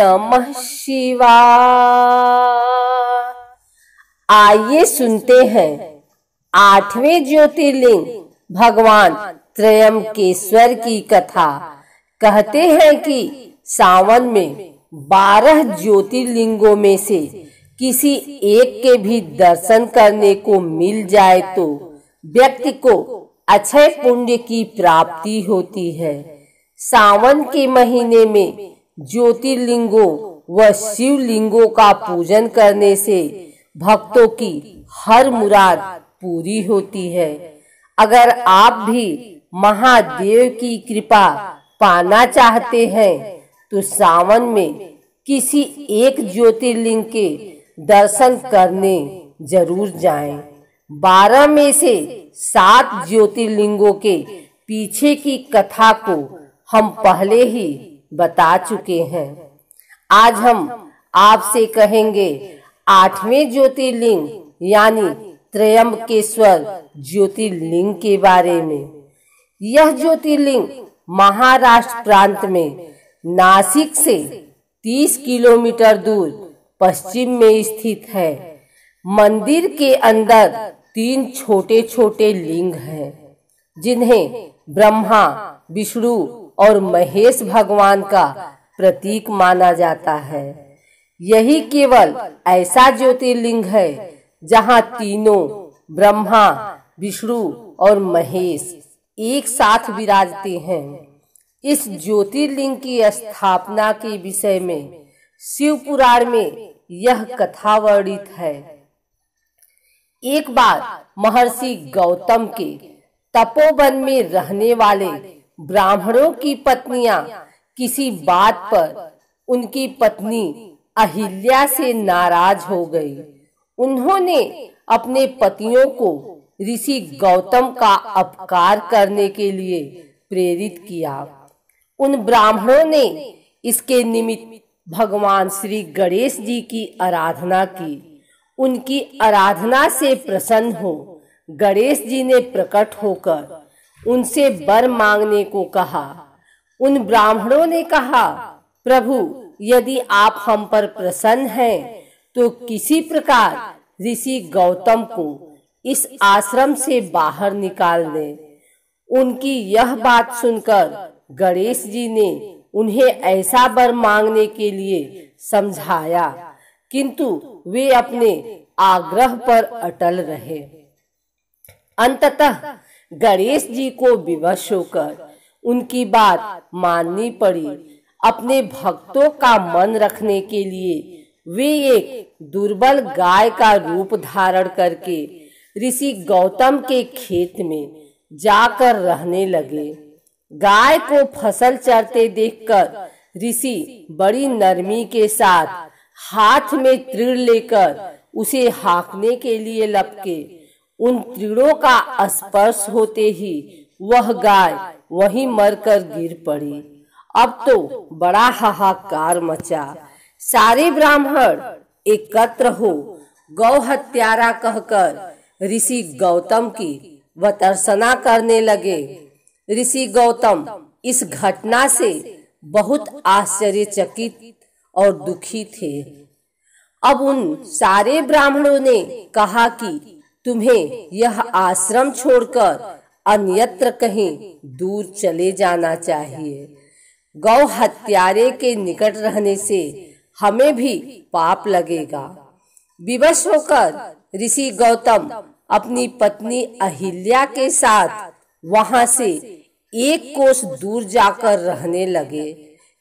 नमः शिवा आइए सुनते हैं आठवें ज्योतिर्लिंग भगवान केश्वर की कथा कहते हैं कि सावन में बारह ज्योतिर्लिंगों में से किसी एक के भी दर्शन करने को मिल जाए तो व्यक्ति को अक्षय पुण्य की प्राप्ति होती है सावन के महीने में ज्योतिर्लिंगों व शिवलिंगों का पूजन करने से भक्तों की हर मुराद पूरी होती है अगर आप भी महादेव की कृपा पाना चाहते हैं तो सावन में किसी एक ज्योतिर्लिंग के दर्शन करने जरूर जाएं। बारह में से सात ज्योतिर्लिंगों के पीछे की कथा को हम पहले ही बता चुके हैं आज हम आपसे कहेंगे आठवें ज्योतिर्लिंग यानी त्रयंबकेश्वर ज्योतिर्लिंग के बारे में यह ज्योतिर्लिंग महाराष्ट्र प्रांत में नासिक से 30 किलोमीटर दूर पश्चिम में स्थित है मंदिर के अंदर तीन छोटे छोटे लिंग हैं जिन्हें ब्रह्मा विष्णु और महेश भगवान का प्रतीक माना जाता है यही केवल ऐसा ज्योतिर्लिंग है जहाँ तीनों ब्रह्मा विष्णु और महेश एक साथ विराजते हैं इस ज्योतिर्लिंग की स्थापना के विषय में शिव पुराण में यह कथा वर्णित है एक बार महर्षि गौतम के तपोवन में रहने वाले ब्राह्मणों की पत्नियां किसी बात पर उनकी पत्नी अहिल्या से नाराज हो गई उन्होंने अपने पतियों को ऋषि गौतम का अपकार करने के लिए प्रेरित किया उन ब्राह्मणों ने इसके निमित्त भगवान श्री गणेश जी की आराधना की उनकी आराधना से प्रसन्न हो गणेश जी ने प्रकट होकर उनसे बर मांगने को कहा उन ब्राह्मणों ने कहा प्रभु यदि आप हम पर प्रसन्न हैं तो किसी प्रकार ऋषि गौतम को इस आश्रम से बाहर निकाल दें उनकी यह बात सुनकर गणेश जी ने उन्हें ऐसा बर मांगने के लिए समझाया किंतु वे अपने आग्रह पर अटल रहे अंततः गणेश जी को विवश होकर उनकी बात माननी पड़ी अपने भक्तों का मन रखने के लिए वे एक दुर्बल गाय का रूप धारण करके ऋषि गौतम के खेत में जाकर रहने लगे गाय को फसल चरते देखकर ऋषि बड़ी नरमी के साथ हाथ में त्रिड़ लेकर उसे हाँकने के लिए लपके उन त्रिड़ों का स्पर्श होते ही वह गाय वहीं मरकर गिर पड़ी अब तो बड़ा हाहाकार मचा सारे ब्राह्मण एकत्र हो गौ हत्यारा कहकर ऋषि गौतम की वतर्सना करने लगे ऋषि गौतम इस घटना से बहुत आश्चर्यचकित और दुखी थे अब उन सारे ब्राह्मणों ने कहा कि तुम्हें यह आश्रम छोड़कर अन्यत्र कहीं दूर चले जाना चाहिए गौ हत्यारे के निकट रहने से हमें भी पाप लगेगा विवश होकर ऋषि गौतम अपनी पत्नी अहिल्या के साथ वहां से एक कोस दूर जाकर रहने लगे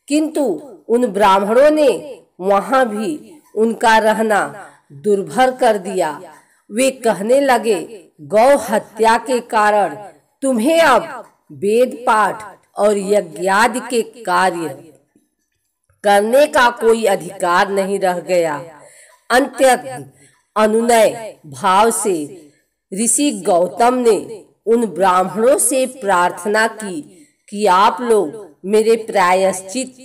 किंतु उन ब्राह्मणों ने वहां भी उनका रहना दुर्भर कर दिया वे कहने लगे गौ हत्या के कारण तुम्हें अब वेद पाठ और यज्ञादि के कार्य करने का कोई अधिकार नहीं रह गया अंत्य अनुनय भाव से ऋषि गौतम ने उन ब्राह्मणों से प्रार्थना की कि आप लोग मेरे प्रायश्चित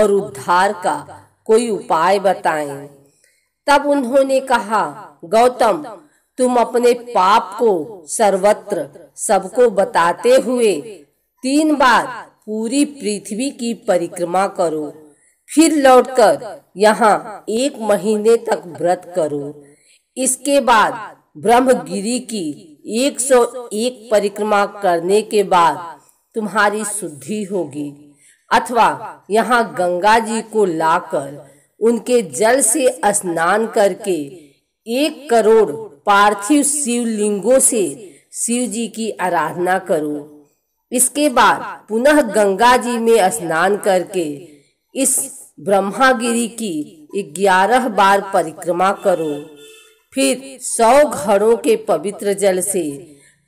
और उद्धार का कोई उपाय बताएं। तब उन्होंने कहा गौतम तुम अपने पाप को सर्वत्र सबको बताते हुए तीन बार पूरी पृथ्वी की परिक्रमा करो फिर लौटकर यहाँ एक महीने तक व्रत करो इसके बाद ब्रह्मगिरी की 101 परिक्रमा करने के बाद तुम्हारी शुद्धि होगी अथवा यहाँ गंगा जी को लाकर उनके जल से स्नान करके एक करोड़ पार्थिव शिवलिंगों से शिव जी की आराधना करो इसके बाद पुनः गंगा जी में स्नान करके इस ब्रह्मागिरी की ग्यारह बार परिक्रमा करो फिर सौ घड़ों के पवित्र जल से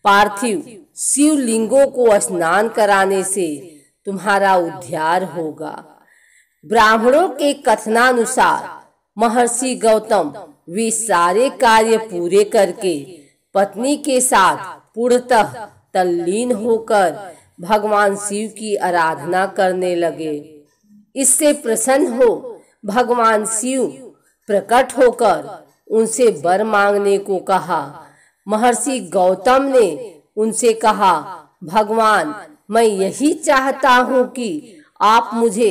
पार्थिव शिवलिंगों को स्नान कराने से तुम्हारा उद्धार होगा ब्राह्मणों के कथनानुसार महर्षि गौतम वे सारे कार्य पूरे करके पत्नी के साथ पूर्णतः तल्लीन होकर भगवान शिव की आराधना करने लगे इससे प्रसन्न हो भगवान शिव प्रकट होकर उनसे बर मांगने को कहा महर्षि गौतम ने उनसे कहा भगवान मैं यही चाहता हूँ कि आप मुझे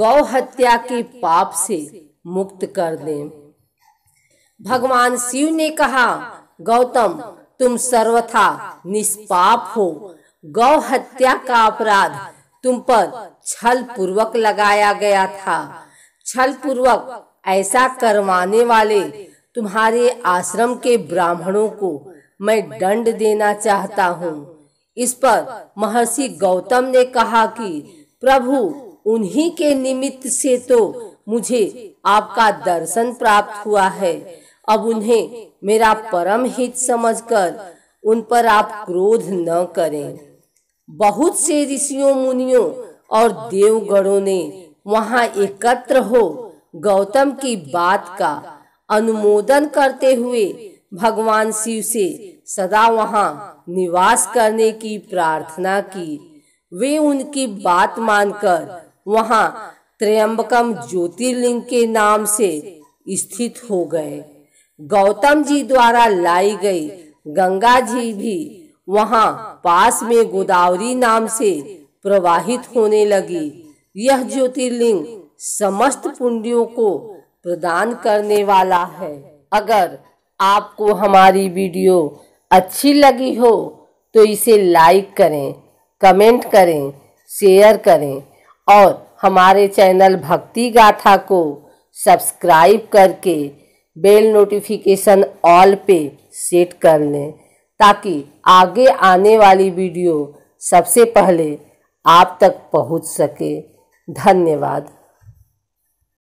गौ हत्या के पाप से मुक्त कर दें भगवान शिव ने कहा गौतम तुम सर्वथा निष्पाप हो गौ हत्या का अपराध तुम पर छल पूर्वक लगाया गया था छल पूर्वक ऐसा करवाने वाले तुम्हारे आश्रम के ब्राह्मणों को मैं दंड देना चाहता हूँ इस पर महर्षि गौतम ने कहा कि प्रभु उन्हीं के निमित्त से तो मुझे आपका दर्शन प्राप्त हुआ है अब उन्हें मेरा परम हित समझकर उन पर आप क्रोध न करें बहुत से ऋषियों मुनियों और देवगणों ने वहाँ एकत्र हो गौतम की बात का अनुमोदन करते हुए भगवान शिव से सदा वहाँ निवास करने की प्रार्थना की वे उनकी बात मानकर वहाँ त्र्यंबकम ज्योतिर्लिंग के नाम से स्थित हो गए गौतम जी द्वारा लाई गई गंगा जी भी वहां पास में गोदावरी नाम से प्रवाहित होने लगी यह ज्योतिर्लिंग समस्त पुण्यों को प्रदान करने वाला है अगर आपको हमारी वीडियो अच्छी लगी हो तो इसे लाइक करें कमेंट करें शेयर करें और हमारे चैनल भक्ति गाथा को सब्सक्राइब करके बेल नोटिफिकेशन ऑल पे सेट कर लें ताकि आगे आने वाली वीडियो सबसे पहले आप तक पहुंच सके धन्यवाद